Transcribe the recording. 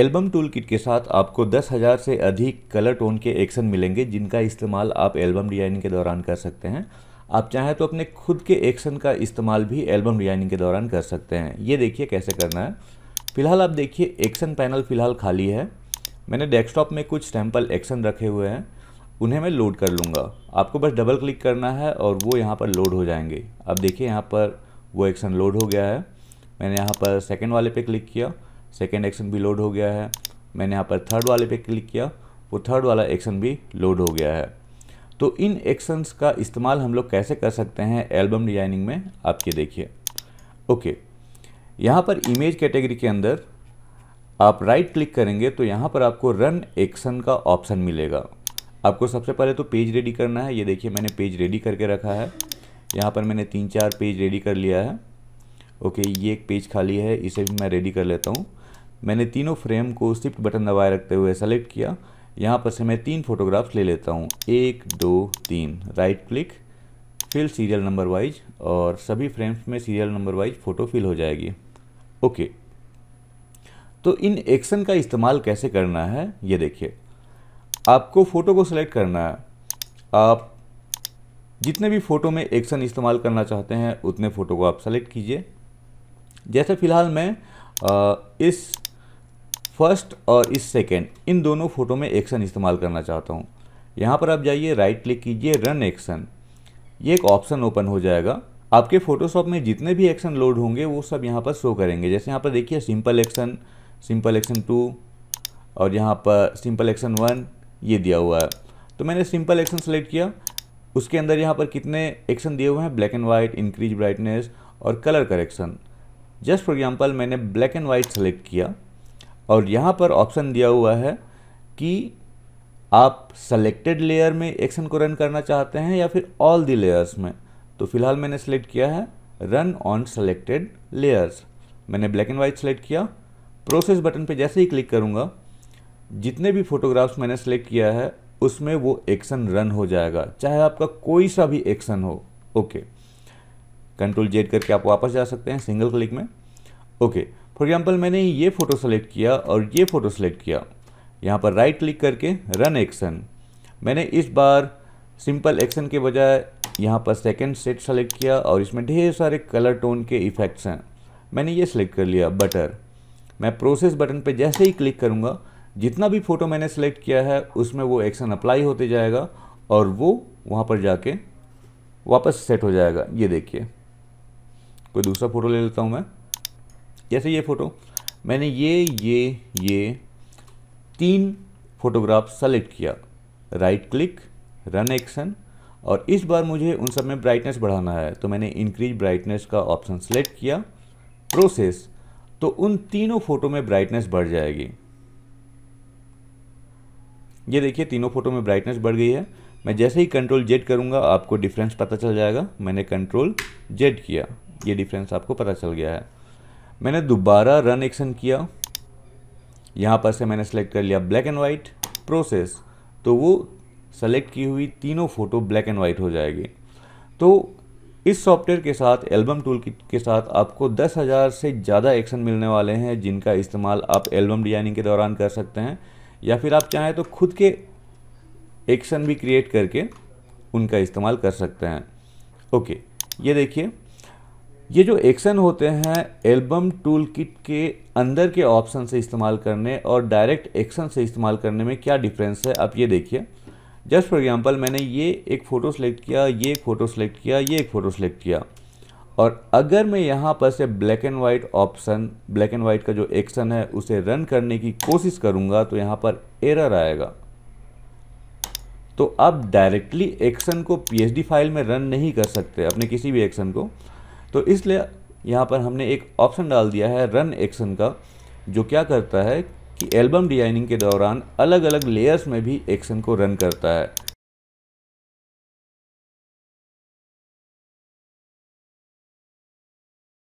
Album tool kit के साथ आपको दस हज़ार से अधिक कलर टोन के एक्शन मिलेंगे जिनका इस्तेमाल आप एल्बम डिजाइनिंग के दौरान कर सकते हैं आप चाहें तो अपने खुद के एक्शन का इस्तेमाल भी एल्बम डिजाइनिंग के दौरान कर सकते हैं ये देखिए कैसे करना है फिलहाल आप देखिए एक्शन पैनल फिलहाल खाली है मैंने डेस्कटॉप में कुछ सैम्पल एक्शन रखे हुए हैं उन्हें मैं लोड कर लूँगा आपको बस डबल क्लिक करना है और वो यहाँ पर लोड हो जाएंगे अब देखिए यहाँ पर वो एक्शन लोड हो गया है मैंने यहाँ पर सेकेंड वाले पे क्लिक किया सेकेंड एक्शन भी लोड हो गया है मैंने यहाँ पर थर्ड वाले पे क्लिक किया वो थर्ड वाला एक्शन भी लोड हो गया है तो इन एक्शंस का इस्तेमाल हम लोग कैसे कर सकते हैं एल्बम डिजाइनिंग में आपके देखिए ओके यहाँ पर इमेज कैटेगरी के अंदर आप राइट क्लिक करेंगे तो यहाँ पर आपको रन एक्शन का ऑप्शन मिलेगा आपको सबसे पहले तो पेज रेडी करना है ये देखिए मैंने पेज रेडी करके रखा है यहाँ पर मैंने तीन चार पेज रेडी कर लिया है ओके ये एक पेज खाली है इसे भी मैं रेडी कर लेता हूँ मैंने तीनों फ्रेम को सिफ्ट बटन दबाए रखते हुए सेलेक्ट किया यहाँ पर से मैं तीन फोटोग्राफ्स ले लेता हूँ एक दो तीन right click fill serial number wise और सभी फ्रेम्स में serial number wise photo fill हो जाएगी ओके तो इन एक्शन का इस्तेमाल कैसे करना है ये देखिए आपको फ़ोटो को सेलेक्ट करना है आप जितने भी फ़ोटो में एक्शन इस्तेमाल करना चाहते हैं उतने फ़ोटो को आप सेलेक्ट कीजिए जैसे फ़िलहाल मैं इस फर्स्ट और इस सेकेंड इन दोनों फ़ोटो में एक्शन इस्तेमाल करना चाहता हूँ यहाँ पर आप जाइए राइट क्लिक कीजिए रन एक्शन ये एक ऑप्शन ओपन हो जाएगा आपके फोटोशॉप में जितने भी एक्शन लोड होंगे वो सब यहाँ पर शो करेंगे जैसे यहाँ पर देखिए simple action simple action two और यहाँ पर सिंपल एक्शन वन ये दिया हुआ है तो मैंने सिंपल एक्शन सेलेक्ट किया उसके अंदर यहाँ पर कितने एक्शन दिए हुए हैं black and white increase brightness और colour correction just for example मैंने ब्लैक एंड वाइट सेलेक्ट किया और यहाँ पर ऑप्शन दिया हुआ है कि आप सेलेक्टेड लेयर में एक्शन को रन करना चाहते हैं या फिर ऑल दी लेयर्स में तो फिलहाल मैंने सेलेक्ट किया है रन ऑन सेलेक्टेड लेयर्स मैंने ब्लैक एंड वाइट सेलेक्ट किया प्रोसेस बटन पे जैसे ही क्लिक करूँगा जितने भी फोटोग्राफ्स मैंने सेलेक्ट किया है उसमें वो एक्शन रन हो जाएगा चाहे आपका कोई सा भी एक्शन हो ओके कंट्रोल जेड करके आप वापस जा सकते हैं सिंगल क्लिक में ओके okay. फॉर एग्जाम्पल मैंने ये फ़ोटो सेलेक्ट किया और ये फ़ोटो सेलेक्ट किया यहाँ पर राइट क्लिक करके रन एक्शन मैंने इस बार सिंपल एक्शन के बजाय यहाँ पर सेकेंड सेट सेलेक्ट किया और इसमें ढेर सारे कलर टोन के इफ़ेक्ट्स हैं मैंने ये सिलेक्ट कर लिया बटर मैं प्रोसेस बटन पे जैसे ही क्लिक करूँगा जितना भी फ़ोटो मैंने सेलेक्ट किया है उसमें वो एक्शन अप्लाई होते जाएगा और वो वहाँ पर जाके वापस सेट हो जाएगा ये देखिए कोई दूसरा फ़ोटो ले लेता हूँ मैं जैसे ये फ़ोटो मैंने ये ये ये तीन फोटोग्राफ सेलेक्ट किया राइट क्लिक रन एक्शन और इस बार मुझे उन सब में ब्राइटनेस बढ़ाना है तो मैंने इंक्रीज ब्राइटनेस का ऑप्शन सेलेक्ट किया प्रोसेस तो उन तीनों फोटो में ब्राइटनेस बढ़ जाएगी ये देखिए तीनों फोटो में ब्राइटनेस बढ़ गई है मैं जैसे ही कंट्रोल जेड करूंगा आपको डिफरेंस पता चल जाएगा मैंने कंट्रोल जेड किया ये डिफरेंस आपको पता चल गया है मैंने दोबारा रन एक्शन किया यहाँ पर से मैंने सेलेक्ट कर लिया ब्लैक एंड वाइट प्रोसेस तो वो सेलेक्ट की हुई तीनों फ़ोटो ब्लैक एंड वाइट हो जाएगी तो इस सॉफ्टवेयर के साथ एल्बम टूल के साथ आपको 10,000 से ज़्यादा एक्शन मिलने वाले हैं जिनका इस्तेमाल आप एल्बम डिजाइनिंग के दौरान कर सकते हैं या फिर आप चाहें तो खुद के एक्शन भी क्रिएट करके उनका इस्तेमाल कर सकते हैं ओके ये देखिए ये जो एक्शन होते हैं एल्बम टूल किट के अंदर के ऑप्शन से इस्तेमाल करने और डायरेक्ट एक्शन से इस्तेमाल करने में क्या डिफरेंस है आप ये देखिए जस्ट फॉर एग्जांपल मैंने ये एक फ़ोटो सेलेक्ट किया ये एक फ़ोटो सेलेक्ट किया ये एक फ़ोटो सेलेक्ट किया और अगर मैं यहाँ पर से black and white option black and white का जो एक्शन है उसे रन करने की कोशिश करूँगा तो यहाँ पर एरर आएगा तो आप डायरेक्टली एक्शन को पी फाइल में रन नहीं कर सकते अपने किसी भी एक्शन को तो इसलिए यहाँ पर हमने एक ऑप्शन डाल दिया है रन एक्शन का जो क्या करता है कि एल्बम डिजाइनिंग के दौरान अलग अलग लेयर्स में भी एक्शन को रन करता है